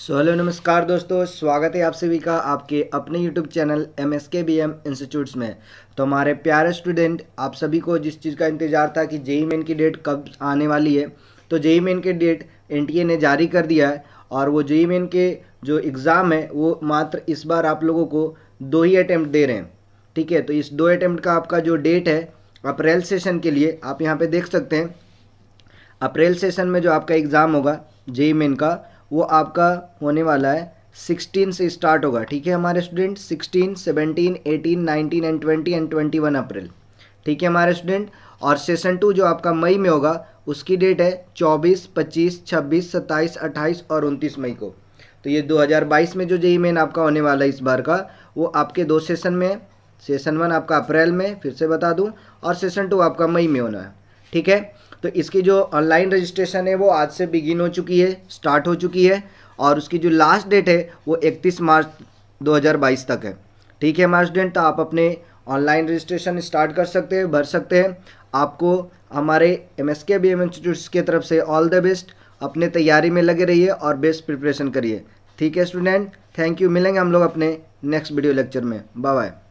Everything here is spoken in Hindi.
सो हेलो नमस्कार दोस्तों स्वागत है आप सभी का आपके अपने YouTube channel M S K B M institutes में तो हमारे प्यारे स्टूडेंट आप सभी को जिस चीज़ का इंतजार था कि जेई मेन e e की डेट कब आने वाली है तो जेई मेन e की डेट एन ने जारी कर दिया है और वो जेई मेन के जो एग्ज़ाम है वो मात्र इस बार आप लोगों को दो ही अटैम्प्ट दे रहे हैं ठीक है तो इस दो अटैम्प्ट का आपका जो डेट है अप्रैल सेशन के लिए आप यहाँ पर देख सकते हैं अप्रैल सेशन में जो आपका एग्ज़ाम होगा जेई मेन का वो आपका होने वाला है सिक्सटीन से स्टार्ट होगा ठीक है हमारे student sixteen seventeen eighteen nineteen and twenty and twenty one April ठीक है हमारे स्टूडेंट और सेशन टू जो आपका मई में होगा उसकी डेट है चौबीस पच्चीस छब्बीस सत्ताईस अट्ठाईस और उनतीस मई को तो ये 2022 में जो जेई मेन e आपका होने वाला है इस बार का वो आपके दो सेशन में है सेशन वन आपका अप्रैल में फिर से बता दूँ और सेशन टू आपका मई में होना है ठीक है तो इसकी जो ऑनलाइन रजिस्ट्रेशन है वो आज से बिगिन हो चुकी है स्टार्ट हो चुकी है और उसकी जो लास्ट डेट है वो 31 मार्च 2022 तक है ठीक है हमारे स्टूडेंट तो आप अपने ऑनलाइन रजिस्ट्रेशन स्टार्ट कर सकते हैं भर सकते हैं आपको हमारे M S K B M institutes की तरफ से ऑल द बेस्ट अपने तैयारी में लगे रहिए और बेस्ट प्रिपरेशन करिए ठीक है स्टूडेंट थैंक यू मिलेंगे हम लोग अपने नेक्स्ट वीडियो लेक्चर में बाय बाय